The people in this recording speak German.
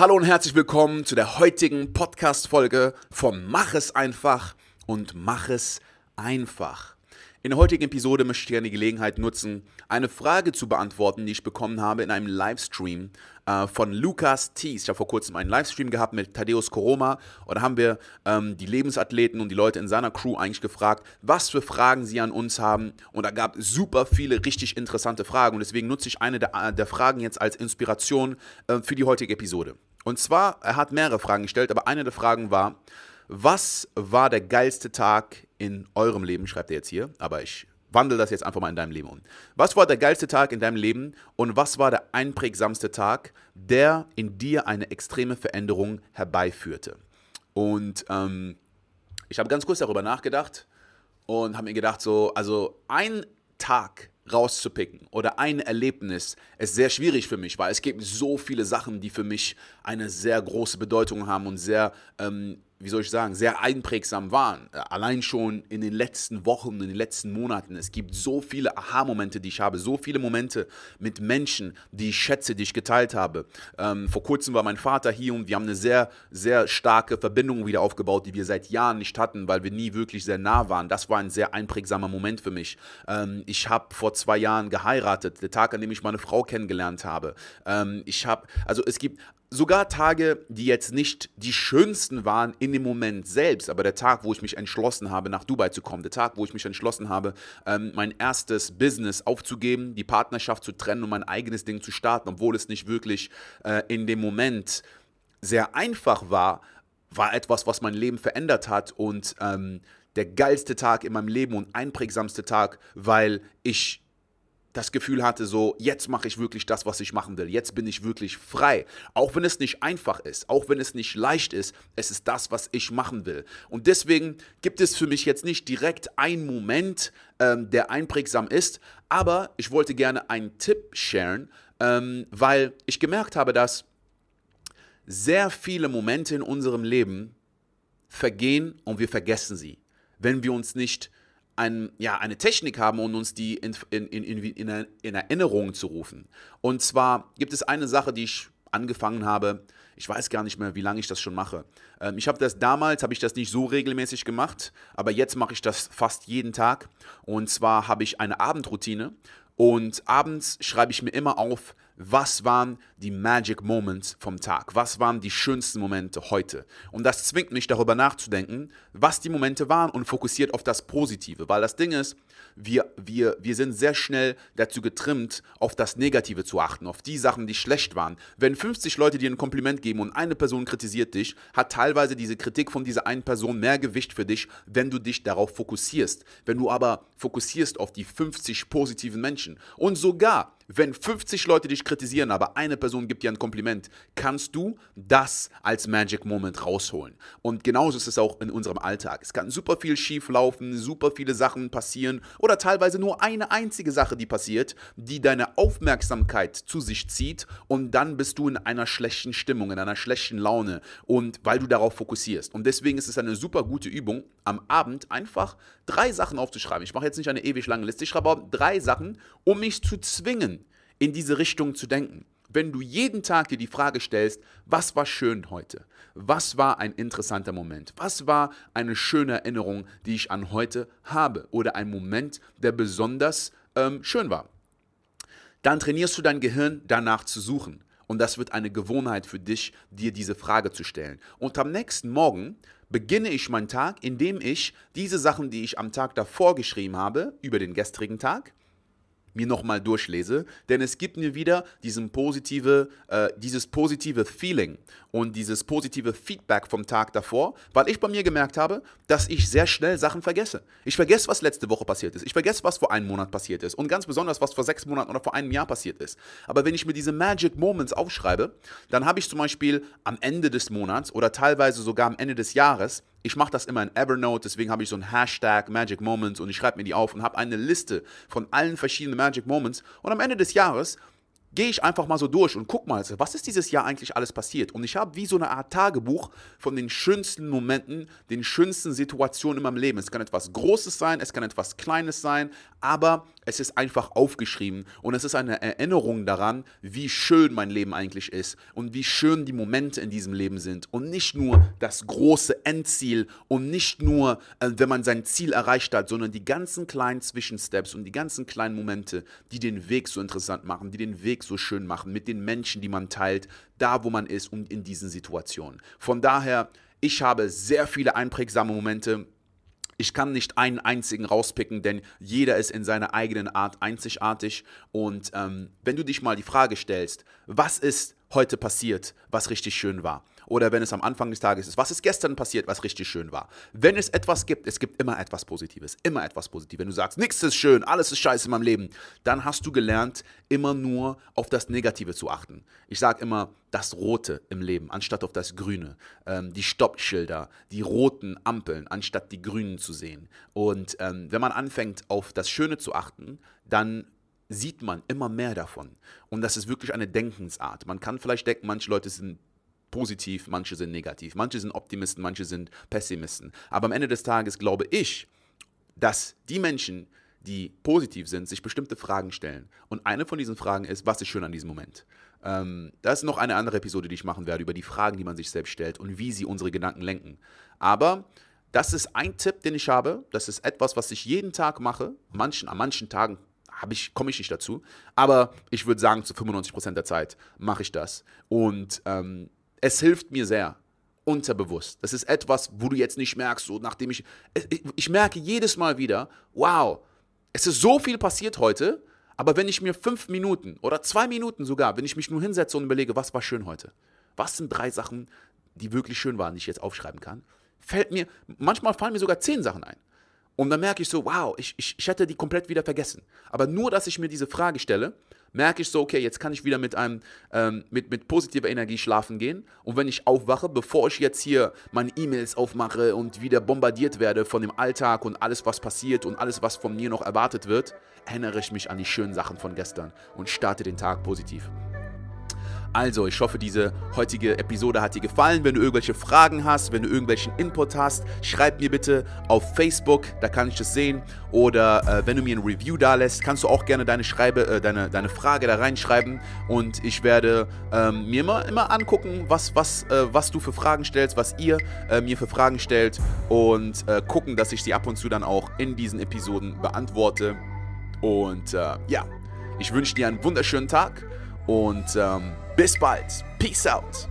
Hallo und herzlich willkommen zu der heutigen Podcast-Folge von Mach es einfach und Mach es einfach. In der heutigen Episode möchte ich gerne die Gelegenheit nutzen, eine Frage zu beantworten, die ich bekommen habe in einem Livestream äh, von Lukas Thies. Ich habe vor kurzem einen Livestream gehabt mit Thaddeus Koroma und da haben wir ähm, die Lebensathleten und die Leute in seiner Crew eigentlich gefragt, was für Fragen sie an uns haben. Und da gab super viele richtig interessante Fragen und deswegen nutze ich eine der, äh, der Fragen jetzt als Inspiration äh, für die heutige Episode. Und zwar, er hat mehrere Fragen gestellt, aber eine der Fragen war, was war der geilste Tag in eurem Leben? Schreibt er jetzt hier, aber ich wandel das jetzt einfach mal in deinem Leben um. Was war der geilste Tag in deinem Leben und was war der einprägsamste Tag, der in dir eine extreme Veränderung herbeiführte? Und ähm, ich habe ganz kurz darüber nachgedacht und habe mir gedacht, so, also ein Tag rauszupicken oder ein Erlebnis ist sehr schwierig für mich, weil es gibt so viele Sachen, die für mich eine sehr große Bedeutung haben und sehr ähm, wie soll ich sagen, sehr einprägsam waren. Äh, allein schon in den letzten Wochen, in den letzten Monaten. Es gibt so viele Aha-Momente, die ich habe, so viele Momente mit Menschen, die ich schätze, die ich geteilt habe. Ähm, vor kurzem war mein Vater hier und wir haben eine sehr, sehr starke Verbindung wieder aufgebaut, die wir seit Jahren nicht hatten, weil wir nie wirklich sehr nah waren. Das war ein sehr einprägsamer Moment für mich. Ähm, ich habe vor zwei Jahren geheiratet, der Tag, an dem ich meine Frau kennengelernt habe. Ähm, ich habe, also es gibt sogar Tage, die jetzt nicht die schönsten waren in dem Moment selbst, aber der Tag, wo ich mich entschlossen habe, nach Dubai zu kommen, der Tag, wo ich mich entschlossen habe, ähm, mein erstes Business aufzugeben, die Partnerschaft zu trennen und mein eigenes Ding zu starten, obwohl es nicht wirklich äh, in dem Moment sehr einfach war, war etwas, was mein Leben verändert hat und ähm, der geilste Tag in meinem Leben und einprägsamste Tag, weil ich das Gefühl hatte, so, jetzt mache ich wirklich das, was ich machen will, jetzt bin ich wirklich frei. Auch wenn es nicht einfach ist, auch wenn es nicht leicht ist, es ist das, was ich machen will. Und deswegen gibt es für mich jetzt nicht direkt einen Moment, ähm, der einprägsam ist, aber ich wollte gerne einen Tipp sharen, ähm, weil ich gemerkt habe, dass sehr viele Momente in unserem Leben vergehen und wir vergessen sie, wenn wir uns nicht ein, ja, eine Technik haben, um uns die in, in, in, in Erinnerung zu rufen. Und zwar gibt es eine Sache, die ich angefangen habe. Ich weiß gar nicht mehr, wie lange ich das schon mache. Ähm, ich habe das damals, habe ich das nicht so regelmäßig gemacht, aber jetzt mache ich das fast jeden Tag. Und zwar habe ich eine Abendroutine und abends schreibe ich mir immer auf, was waren die Magic Moments vom Tag, was waren die schönsten Momente heute. Und das zwingt mich darüber nachzudenken, was die Momente waren und fokussiert auf das Positive, weil das Ding ist, wir, wir, wir sind sehr schnell dazu getrimmt, auf das Negative zu achten, auf die Sachen, die schlecht waren. Wenn 50 Leute dir ein Kompliment geben und eine Person kritisiert dich, hat teilweise diese Kritik von dieser einen Person mehr Gewicht für dich, wenn du dich darauf fokussierst. Wenn du aber fokussierst auf die 50 positiven Menschen und sogar wenn 50 Leute dich kritisieren, aber eine Person gibt dir ein Kompliment, kannst du das als Magic Moment rausholen. Und genauso ist es auch in unserem Alltag. Es kann super viel schief laufen, super viele Sachen passieren oder teilweise nur eine einzige Sache, die passiert, die deine Aufmerksamkeit zu sich zieht und dann bist du in einer schlechten Stimmung, in einer schlechten Laune und weil du darauf fokussierst. Und deswegen ist es eine super gute Übung, am Abend einfach drei Sachen aufzuschreiben. Ich mache jetzt nicht eine ewig lange Liste, ich schreibe aber drei Sachen, um mich zu zwingen, in diese Richtung zu denken. Wenn du jeden Tag dir die Frage stellst, was war schön heute? Was war ein interessanter Moment? Was war eine schöne Erinnerung, die ich an heute habe? Oder ein Moment, der besonders ähm, schön war? Dann trainierst du dein Gehirn danach zu suchen. Und das wird eine Gewohnheit für dich, dir diese Frage zu stellen. Und am nächsten Morgen beginne ich meinen Tag, indem ich diese Sachen, die ich am Tag davor geschrieben habe, über den gestrigen Tag, mir nochmal durchlese, denn es gibt mir wieder diesen positive, äh, dieses positive Feeling und dieses positive Feedback vom Tag davor, weil ich bei mir gemerkt habe, dass ich sehr schnell Sachen vergesse. Ich vergesse, was letzte Woche passiert ist. Ich vergesse, was vor einem Monat passiert ist und ganz besonders, was vor sechs Monaten oder vor einem Jahr passiert ist. Aber wenn ich mir diese Magic Moments aufschreibe, dann habe ich zum Beispiel am Ende des Monats oder teilweise sogar am Ende des Jahres ich mache das immer in Evernote, deswegen habe ich so einen Hashtag Magic Moments und ich schreibe mir die auf und habe eine Liste von allen verschiedenen Magic Moments. Und am Ende des Jahres gehe ich einfach mal so durch und guck mal, was ist dieses Jahr eigentlich alles passiert? Und ich habe wie so eine Art Tagebuch von den schönsten Momenten, den schönsten Situationen in meinem Leben. Es kann etwas Großes sein, es kann etwas Kleines sein, aber es ist einfach aufgeschrieben und es ist eine Erinnerung daran, wie schön mein Leben eigentlich ist und wie schön die Momente in diesem Leben sind und nicht nur das große Endziel und nicht nur, äh, wenn man sein Ziel erreicht hat, sondern die ganzen kleinen Zwischensteps und die ganzen kleinen Momente, die den Weg so interessant machen, die den Weg Augenblick so schön machen, mit den Menschen, die man teilt, da wo man ist und in diesen Situationen. Von daher, ich habe sehr viele einprägsame Momente. Ich kann nicht einen einzigen rauspicken, denn jeder ist in seiner eigenen Art einzigartig. Und ähm, wenn du dich mal die Frage stellst, was ist heute passiert, was richtig schön war, oder wenn es am Anfang des Tages ist, was ist gestern passiert, was richtig schön war. Wenn es etwas gibt, es gibt immer etwas Positives, immer etwas Positives. Wenn du sagst, nichts ist schön, alles ist scheiße in meinem Leben, dann hast du gelernt, immer nur auf das Negative zu achten. Ich sage immer, das Rote im Leben anstatt auf das Grüne, ähm, die Stoppschilder, die roten Ampeln anstatt die grünen zu sehen. Und ähm, wenn man anfängt, auf das Schöne zu achten, dann sieht man immer mehr davon. Und das ist wirklich eine Denkensart. Man kann vielleicht denken, manche Leute sind positiv, manche sind negativ, manche sind Optimisten, manche sind Pessimisten. Aber am Ende des Tages glaube ich, dass die Menschen, die positiv sind, sich bestimmte Fragen stellen. Und eine von diesen Fragen ist, was ist schön an diesem Moment? Ähm, da ist noch eine andere Episode, die ich machen werde, über die Fragen, die man sich selbst stellt und wie sie unsere Gedanken lenken. Aber das ist ein Tipp, den ich habe. Das ist etwas, was ich jeden Tag mache. Manchen, an manchen Tagen ich, komme ich nicht dazu. Aber ich würde sagen, zu 95% der Zeit mache ich das. Und ähm, es hilft mir sehr. Unterbewusst. Das ist etwas, wo du jetzt nicht merkst, so nachdem ich, ich. Ich merke jedes Mal wieder, wow, es ist so viel passiert heute, aber wenn ich mir fünf Minuten oder zwei Minuten sogar, wenn ich mich nur hinsetze und überlege, was war schön heute? Was sind drei Sachen, die wirklich schön waren, die ich jetzt aufschreiben kann? Fällt mir, manchmal fallen mir sogar zehn Sachen ein. Und dann merke ich so, wow, ich, ich, ich hätte die komplett wieder vergessen. Aber nur, dass ich mir diese Frage stelle, merke ich so, okay, jetzt kann ich wieder mit einem ähm, mit, mit positiver Energie schlafen gehen. Und wenn ich aufwache, bevor ich jetzt hier meine E-Mails aufmache und wieder bombardiert werde von dem Alltag und alles, was passiert und alles, was von mir noch erwartet wird, erinnere ich mich an die schönen Sachen von gestern und starte den Tag positiv. Also, ich hoffe, diese heutige Episode hat dir gefallen. Wenn du irgendwelche Fragen hast, wenn du irgendwelchen Input hast, schreib mir bitte auf Facebook, da kann ich das sehen. Oder äh, wenn du mir ein Review da lässt, kannst du auch gerne deine, Schreibe, äh, deine, deine Frage da reinschreiben. Und ich werde ähm, mir immer, immer angucken, was, was, äh, was du für Fragen stellst, was ihr äh, mir für Fragen stellt. Und äh, gucken, dass ich sie ab und zu dann auch in diesen Episoden beantworte. Und äh, ja, ich wünsche dir einen wunderschönen Tag und ähm, bis bald. Peace out.